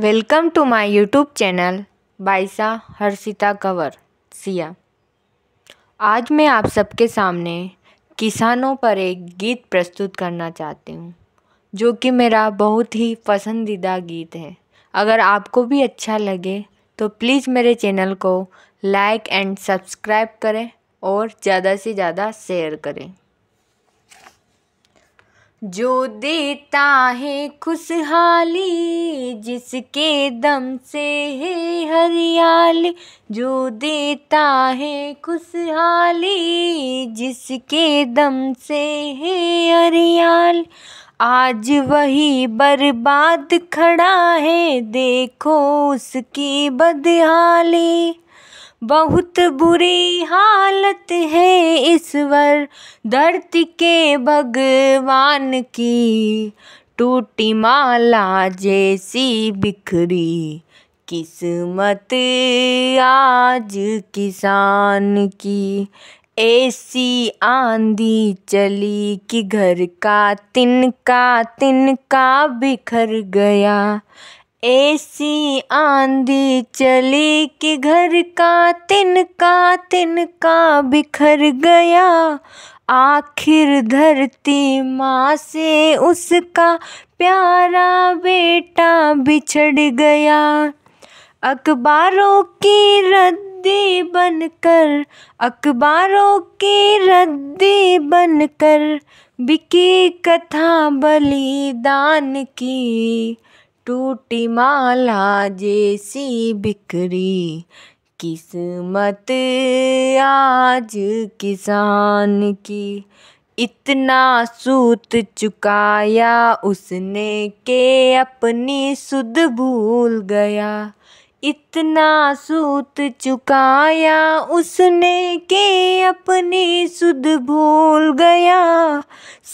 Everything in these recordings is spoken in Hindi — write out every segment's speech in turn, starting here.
welcome to my YouTube channel Baisa Harshita Kanwar सिया आज मैं आप सबके सामने किसानों पर एक गीत प्रस्तुत करना चाहती हूँ जो कि मेरा बहुत ही पसंदीदा गीत है अगर आपको भी अच्छा लगे तो प्लीज़ मेरे चैनल को लाइक एंड सब्सक्राइब करें और ज़्यादा से ज़्यादा शेयर करें जो देता है खुशहाली जिसके दम से है हरियाली जो देता है खुशहाली जिसके दम से है हरियाल आज वही बर्बाद खड़ा है देखो उसकी बदहाली बहुत बुरी हालत है ईश्वर धरती के भगवान की टूटी माला जैसी बिखरी किस्मत आज किसान की ऐसी आंधी चली कि घर का तिनका तिनका बिखर गया ऐसी आंधी चली कि घर का तिनका तिनका बिखर गया आखिर धरती माँ से उसका प्यारा बेटा बिछड़ गया अखबारों की रद्दी बनकर अखबारों की रद्दी बनकर बिकी कथा बलिदान की टूटी माला जैसी बिखरी किस्मत आज किसान की इतना सूत चुकाया उसने के अपनी सुध भूल गया इतना सूत चुकाया उसने के अपनी सुद भूल गया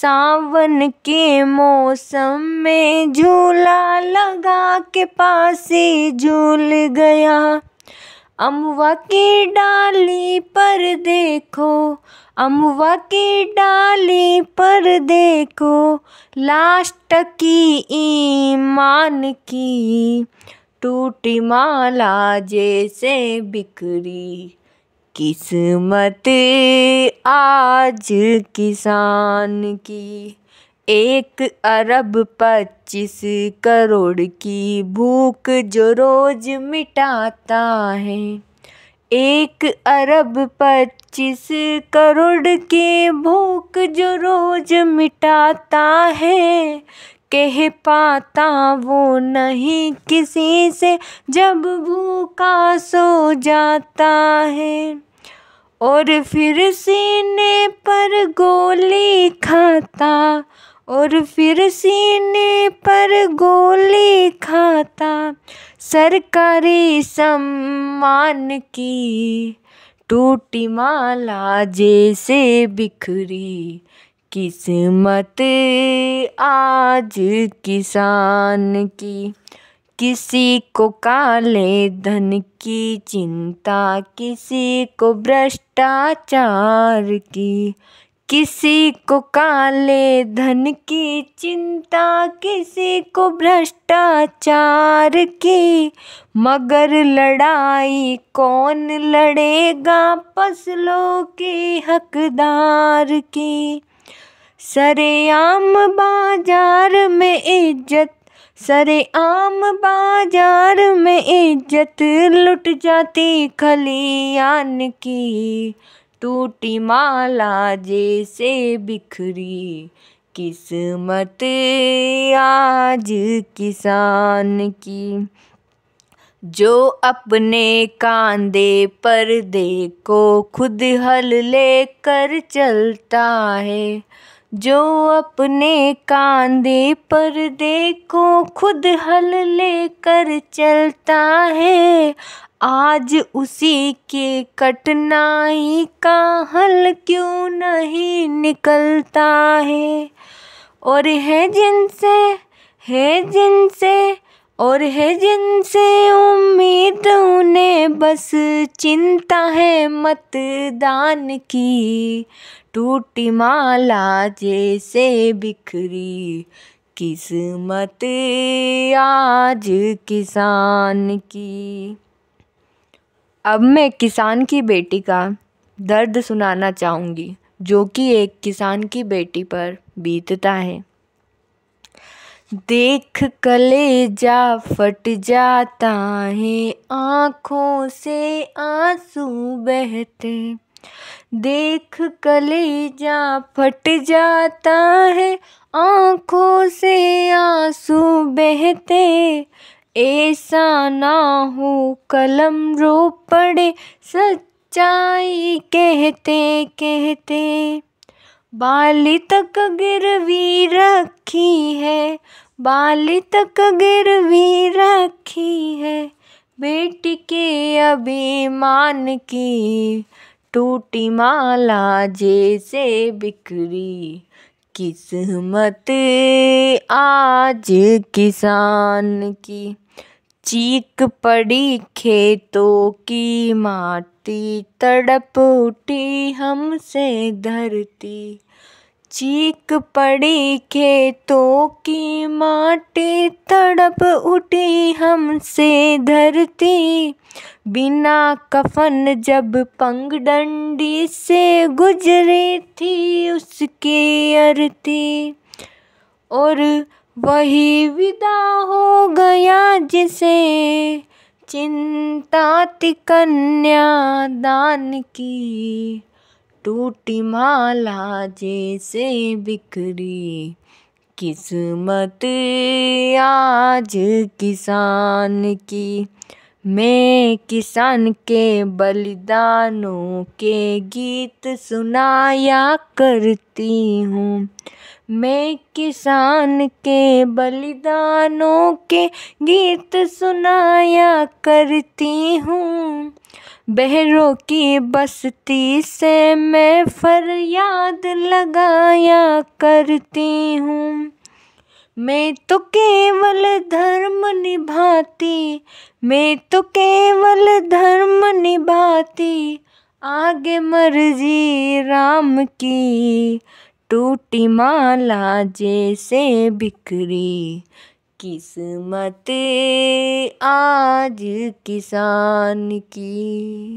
सावन के मौसम में झूला लगा के पास झूल गया अमवा की डाली पर देखो अमवा की डाली पर देखो लास्ट की ईमान की टूटी माला जैसे बिखरी किस्मत आज किसान की एक अरब पच्चीस करोड़ की भूख जो रोज मिटाता है एक अरब पच्चीस करोड़ की भूख जो रोज मिटाता है कह पाता वो नहीं किसी से जब भूखा सो जाता है और फिर सीने पर गोली खाता और फिर सीने पर गोली खाता सरकारी सम्मान की टूटी माला जैसे बिखरी किस्मत आज किसान की किसी को काले धन की चिंता किसी को भ्रष्टाचार की किसी को काले धन की चिंता किसी को भ्रष्टाचार की मगर लड़ाई कौन लड़ेगा फसलों के हकदार की सरेआम बाजार में इज्जत सरेआम बाजार में इज्जत लुट जाती खलियान की टूटी माला जैसे बिखरी किस्मत आज किसान की जो अपने कांधे पर दे को खुद हल लेकर चलता है जो अपने कांधे पर देखो खुद हल लेकर चलता है आज उसी के कठिनाई का हल क्यों नहीं निकलता है और है जिनसे है जिनसे और है जिनसे उम्मीद उन्हें बस चिंता है मतदान की टूटी माला जैसे बिखरी किस्मत आज किसान की अब मैं किसान की बेटी का दर्द सुनाना चाहूँगी जो कि एक किसान की बेटी पर बीतता है देख कलेजा फट जाता है आँखों से आंसू बहते देख कलेजा फट जाता है आँखों से आंसू बहते ऐसा ना हो कलम रो पड़े सच्चाई कहते कहते बाली तक गिरवी रखी है बाली तक गिरवी रखी है बेटी के अभिमान की टूटी माला जैसे बिखरी किस्मत आज किसान की चीख पड़ी खेतों की माटी तड़प उठी हमसे धरती चीख पड़ी खेतों की माटी तड़प उठी हमसे धरती बिना कफन जब पंगडंडी से गुजरी थी उसकी अरती और वही विदा हो गया जिसे चिंता कन्या दान की टूटी माला जैसे बिखरी किस्मत आज किसान की मैं किसान के बलिदानों के गीत सुनाया करती हूँ मैं किसान के बलिदानों के गीत सुनाया करती हूँ बहरों की बस्ती से मैं फरियाद लगाया करती हूँ मैं तो केवल धर्म निभाती मैं तो केवल धर्म निभाती आगे मर्जी राम की टूटी माला जैसे बिखरी किस्मत आज किसान की